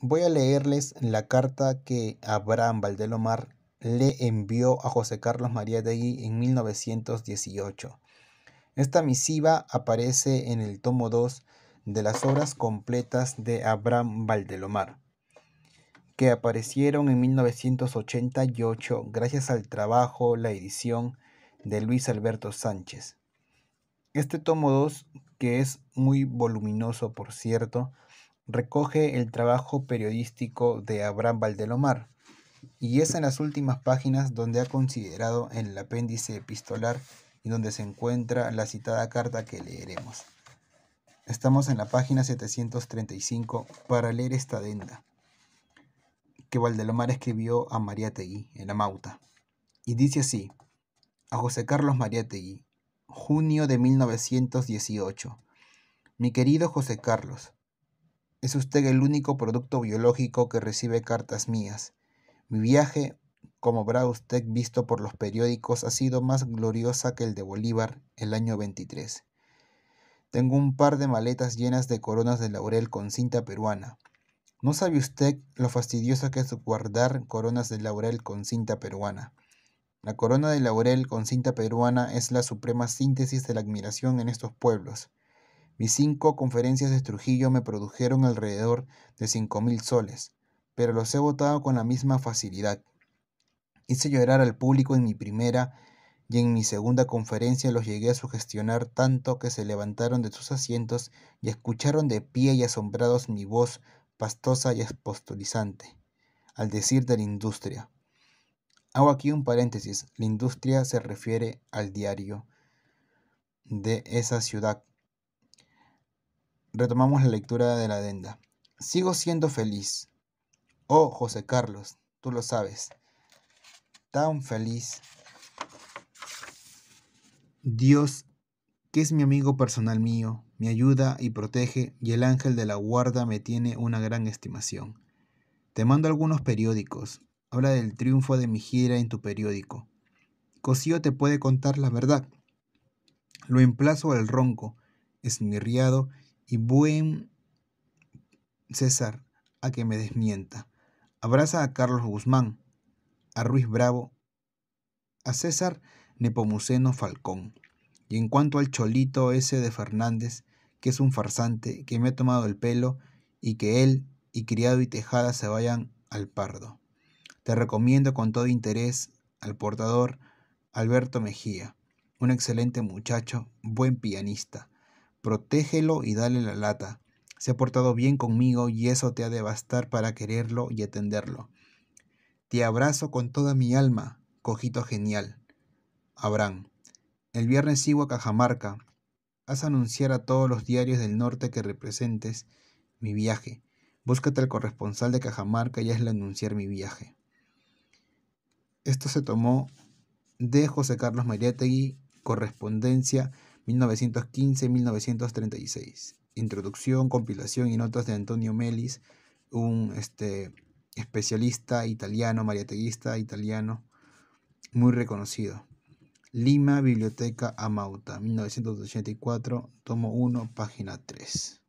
Voy a leerles la carta que Abraham Valdelomar le envió a José Carlos María Degui en 1918. Esta misiva aparece en el tomo 2 de las obras completas de Abraham Valdelomar, que aparecieron en 1988 gracias al trabajo, la edición de Luis Alberto Sánchez. Este tomo 2, que es muy voluminoso por cierto, recoge el trabajo periodístico de Abraham Valdelomar, y es en las últimas páginas donde ha considerado en el apéndice epistolar y donde se encuentra la citada carta que leeremos. Estamos en la página 735 para leer esta adenda que Valdelomar escribió a María Tegui en la Mauta, y dice así, a José Carlos Tegui, junio de 1918. Mi querido José Carlos, es usted el único producto biológico que recibe cartas mías. Mi viaje, como habrá usted visto por los periódicos, ha sido más gloriosa que el de Bolívar el año 23. Tengo un par de maletas llenas de coronas de laurel con cinta peruana. ¿No sabe usted lo fastidioso que es guardar coronas de laurel con cinta peruana? La corona de laurel con cinta peruana es la suprema síntesis de la admiración en estos pueblos. Mis cinco conferencias de Trujillo me produjeron alrededor de cinco mil soles, pero los he votado con la misma facilidad. Hice llorar al público en mi primera y en mi segunda conferencia los llegué a sugestionar tanto que se levantaron de sus asientos y escucharon de pie y asombrados mi voz pastosa y expostulizante, al decir de la industria. Hago aquí un paréntesis, la industria se refiere al diario de esa ciudad Retomamos la lectura de la adenda. Sigo siendo feliz. Oh, José Carlos, tú lo sabes. Tan feliz. Dios, que es mi amigo personal mío, me ayuda y protege, y el ángel de la guarda me tiene una gran estimación. Te mando algunos periódicos. Habla del triunfo de mi gira en tu periódico. Cosío te puede contar la verdad. Lo emplazo al ronco, esmirriado y buen César a que me desmienta. Abraza a Carlos Guzmán, a Ruiz Bravo, a César Nepomuceno Falcón. Y en cuanto al cholito ese de Fernández, que es un farsante, que me ha tomado el pelo, y que él y criado y tejada se vayan al pardo. Te recomiendo con todo interés al portador Alberto Mejía, un excelente muchacho, buen pianista, protégelo y dale la lata. Se ha portado bien conmigo y eso te ha de bastar para quererlo y atenderlo. Te abrazo con toda mi alma, cojito genial. Abraham. El viernes sigo a Cajamarca. Haz anunciar a todos los diarios del norte que representes mi viaje. Búscate al corresponsal de Cajamarca y hazle anunciar mi viaje. Esto se tomó de José Carlos Mariategui, correspondencia 1915-1936. Introducción, compilación y notas de Antonio Melis, un este, especialista italiano, mariateguista italiano, muy reconocido. Lima, Biblioteca Amauta, 1984, tomo 1, página 3.